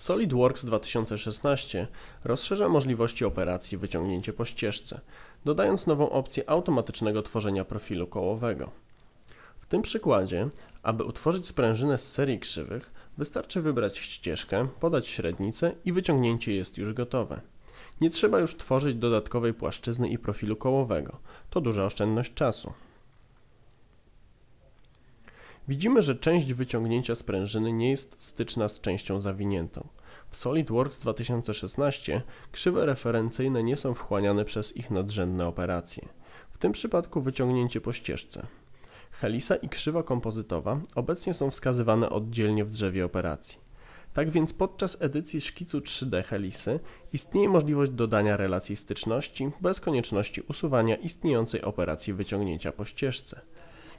SolidWorks 2016 rozszerza możliwości operacji wyciągnięcie po ścieżce, dodając nową opcję automatycznego tworzenia profilu kołowego. W tym przykładzie, aby utworzyć sprężynę z serii krzywych, wystarczy wybrać ścieżkę, podać średnicę i wyciągnięcie jest już gotowe. Nie trzeba już tworzyć dodatkowej płaszczyzny i profilu kołowego. To duża oszczędność czasu. Widzimy, że część wyciągnięcia sprężyny nie jest styczna z częścią zawiniętą. W SolidWorks 2016 krzywe referencyjne nie są wchłaniane przez ich nadrzędne operacje. W tym przypadku wyciągnięcie po ścieżce. Helisa i krzywa kompozytowa obecnie są wskazywane oddzielnie w drzewie operacji. Tak więc podczas edycji szkicu 3D helisy istnieje możliwość dodania relacji styczności bez konieczności usuwania istniejącej operacji wyciągnięcia po ścieżce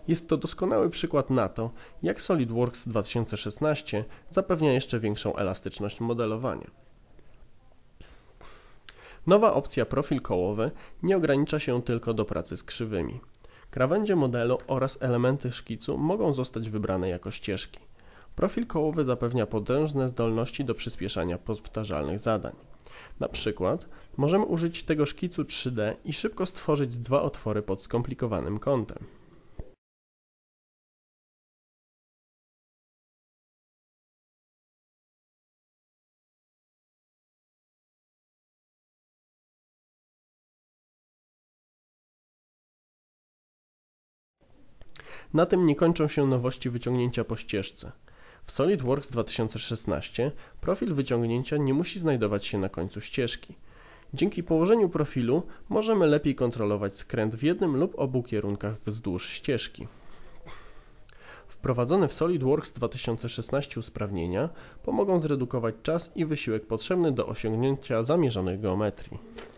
jest to doskonały przykład na to, jak SolidWorks 2016 zapewnia jeszcze większą elastyczność modelowania. Nowa opcja profil kołowy nie ogranicza się tylko do pracy z krzywymi. Krawędzie modelu oraz elementy szkicu mogą zostać wybrane jako ścieżki. Profil kołowy zapewnia potężne zdolności do przyspieszania powtarzalnych zadań. Na przykład możemy użyć tego szkicu 3D i szybko stworzyć dwa otwory pod skomplikowanym kątem. Na tym nie kończą się nowości wyciągnięcia po ścieżce. W SolidWorks 2016 profil wyciągnięcia nie musi znajdować się na końcu ścieżki. Dzięki położeniu profilu możemy lepiej kontrolować skręt w jednym lub obu kierunkach wzdłuż ścieżki. Wprowadzone w SolidWorks 2016 usprawnienia pomogą zredukować czas i wysiłek potrzebny do osiągnięcia zamierzonej geometrii.